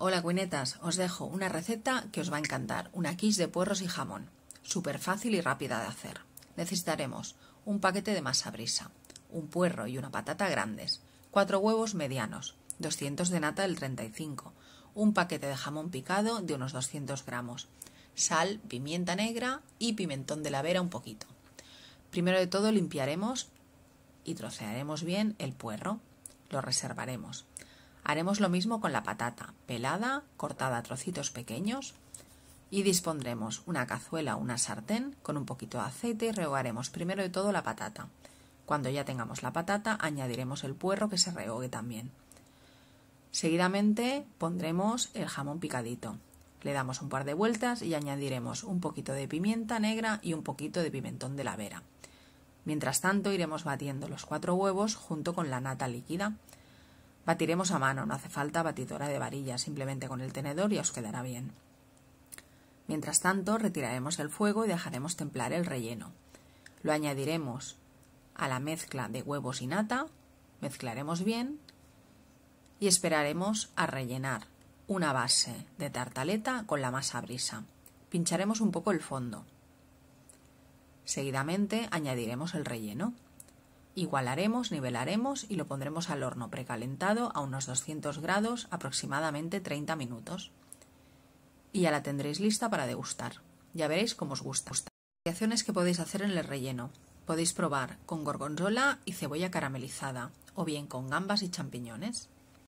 Hola cuinetas, os dejo una receta que os va a encantar, una quiche de puerros y jamón. Súper fácil y rápida de hacer. Necesitaremos un paquete de masa brisa, un puerro y una patata grandes, cuatro huevos medianos, 200 de nata del 35, un paquete de jamón picado de unos 200 gramos, sal, pimienta negra y pimentón de la vera un poquito. Primero de todo limpiaremos y trocearemos bien el puerro. Lo reservaremos. Haremos lo mismo con la patata, pelada, cortada a trocitos pequeños y dispondremos una cazuela o una sartén con un poquito de aceite y rehogaremos primero de todo la patata. Cuando ya tengamos la patata, añadiremos el puerro que se rehogue también. Seguidamente pondremos el jamón picadito. Le damos un par de vueltas y añadiremos un poquito de pimienta negra y un poquito de pimentón de la vera. Mientras tanto iremos batiendo los cuatro huevos junto con la nata líquida. Batiremos a mano, no hace falta batidora de varilla, simplemente con el tenedor y os quedará bien. Mientras tanto, retiraremos el fuego y dejaremos templar el relleno. Lo añadiremos a la mezcla de huevos y nata, mezclaremos bien y esperaremos a rellenar una base de tartaleta con la masa brisa. Pincharemos un poco el fondo. Seguidamente añadiremos el relleno. Igualaremos, nivelaremos y lo pondremos al horno precalentado a unos 200 grados, aproximadamente 30 minutos. Y ya la tendréis lista para degustar. Ya veréis cómo os gusta. Variaciones que podéis hacer en el relleno. Podéis probar con gorgonzola y cebolla caramelizada, o bien con gambas y champiñones.